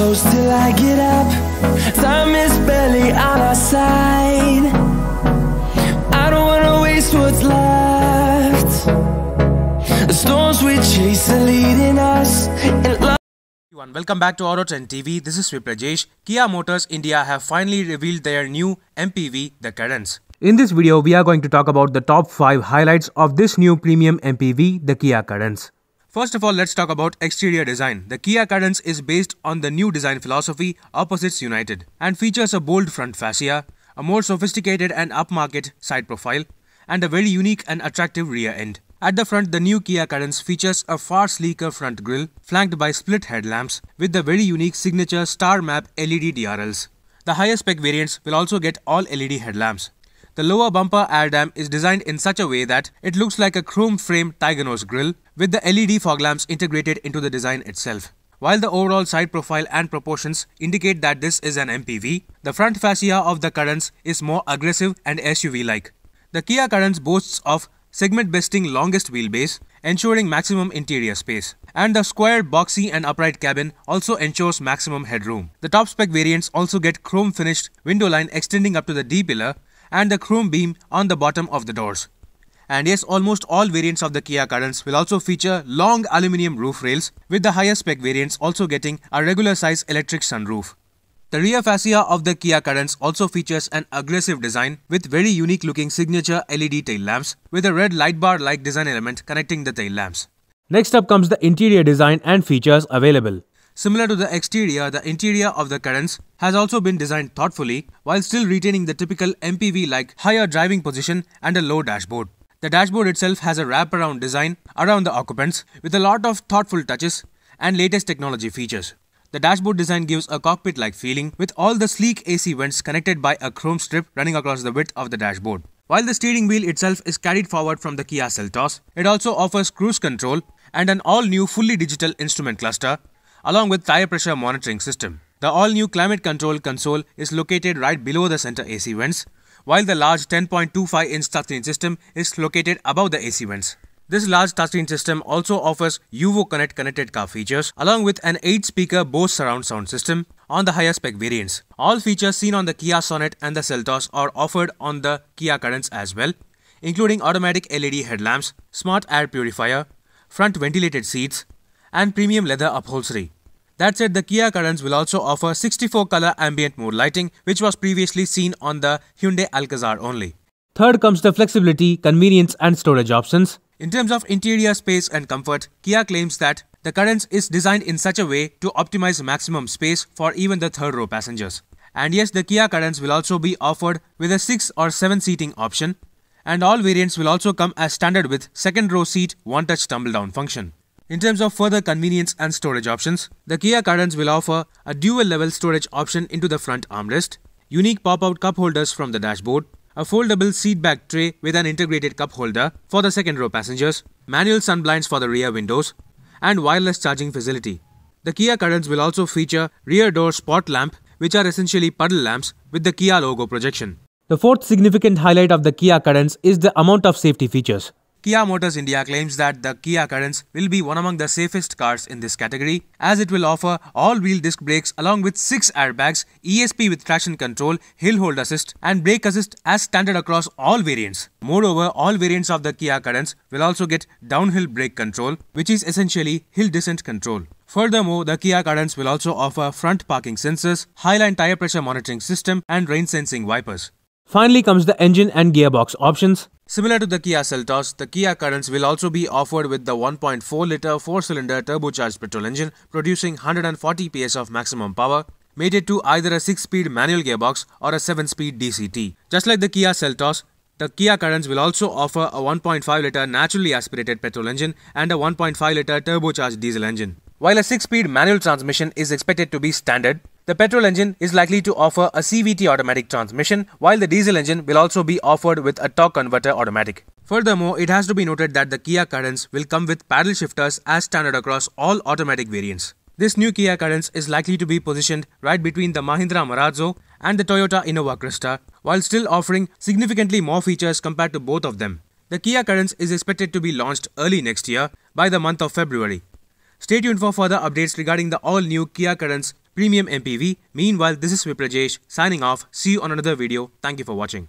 close till I get up Time is barely on our side I don't wanna waste what's left The storms we chase are leading us Welcome back to Auto 10 TV. This is Viprajesh. Kia Motors India have finally revealed their new MPV, the Cadence. In this video, we are going to talk about the top 5 highlights of this new premium MPV, the Kia Cadence. First of all, let's talk about exterior design. The Kia Cadence is based on the new design philosophy, Opposites United, and features a bold front fascia, a more sophisticated and upmarket side profile, and a very unique and attractive rear end. At the front, the new Kia Cadence features a far sleeker front grille flanked by split headlamps with the very unique signature Star Map LED DRLs. The higher spec variants will also get all LED headlamps. The lower bumper air dam is designed in such a way that it looks like a chrome frame Tiger nose grille with the LED fog lamps integrated into the design itself. While the overall side profile and proportions indicate that this is an MPV, the front fascia of the Currents is more aggressive and SUV-like. The Kia Currents boasts of segment-besting longest wheelbase, ensuring maximum interior space. And the square, boxy and upright cabin also ensures maximum headroom. The top-spec variants also get chrome-finished window line extending up to the D-pillar and the chrome beam on the bottom of the doors. And yes, almost all variants of the Kia Cadence will also feature long aluminium roof rails, with the higher spec variants also getting a regular size electric sunroof. The rear fascia of the Kia Cadence also features an aggressive design with very unique looking signature LED tail lamps with a red light bar like design element connecting the tail lamps. Next up comes the interior design and features available. Similar to the exterior, the interior of the Cadence has also been designed thoughtfully while still retaining the typical MPV like higher driving position and a low dashboard. The dashboard itself has a wraparound design around the occupants with a lot of thoughtful touches and latest technology features. The dashboard design gives a cockpit like feeling with all the sleek AC vents connected by a chrome strip running across the width of the dashboard. While the steering wheel itself is carried forward from the Kia Seltos, it also offers cruise control and an all new fully digital instrument cluster along with tire pressure monitoring system. The all new climate control console is located right below the center AC vents while the large 10.25-inch touchscreen system is located above the AC vents. This large touchscreen system also offers UVO Connect connected car features along with an 8-speaker Bose surround sound system on the higher spec variants. All features seen on the Kia Sonet and the Seltos are offered on the Kia Cadence as well, including automatic LED headlamps, smart air purifier, front ventilated seats, and premium leather upholstery. That said, the Kia Currents will also offer 64 color ambient mode lighting, which was previously seen on the Hyundai Alcazar only. Third comes the flexibility, convenience, and storage options. In terms of interior space and comfort, Kia claims that the Currents is designed in such a way to optimize maximum space for even the third row passengers. And yes, the Kia Currents will also be offered with a 6 or 7 seating option, and all variants will also come as standard with second row seat one touch tumble down function. In terms of further convenience and storage options, the Kia Cadence will offer a dual-level storage option into the front armrest, unique pop-out cup holders from the dashboard, a foldable seat back tray with an integrated cup holder for the second row passengers, manual sunblinds for the rear windows, and wireless charging facility. The Kia Cadence will also feature rear door spot lamp which are essentially puddle lamps with the Kia logo projection. The fourth significant highlight of the Kia Cadence is the amount of safety features. Kia Motors India claims that the Kia Currents will be one among the safest cars in this category as it will offer all-wheel disc brakes along with 6 airbags, ESP with traction control, hill hold assist and brake assist as standard across all variants. Moreover, all variants of the Kia Currents will also get downhill brake control which is essentially hill descent control. Furthermore, the Kia Currents will also offer front parking sensors, highline tire pressure monitoring system and rain sensing wipers. Finally comes the engine and gearbox options. Similar to the Kia Seltos, the Kia Currents will also be offered with the 1.4-litre 4-cylinder turbocharged petrol engine producing 140 PS of maximum power, mated to either a 6-speed manual gearbox or a 7-speed DCT. Just like the Kia Seltos, the Kia Currents will also offer a 1.5-litre naturally aspirated petrol engine and a 1.5-litre turbocharged diesel engine. While a 6-speed manual transmission is expected to be standard, the petrol engine is likely to offer a CVT automatic transmission, while the diesel engine will also be offered with a torque converter automatic. Furthermore, it has to be noted that the Kia Cadence will come with paddle shifters as standard across all automatic variants. This new Kia Cadence is likely to be positioned right between the Mahindra Marazzo and the Toyota Innova Crista, while still offering significantly more features compared to both of them. The Kia Cadence is expected to be launched early next year by the month of February. Stay tuned for further updates regarding the all-new Kia Cadence Premium MPV. Meanwhile, this is Viprajesh signing off. See you on another video. Thank you for watching.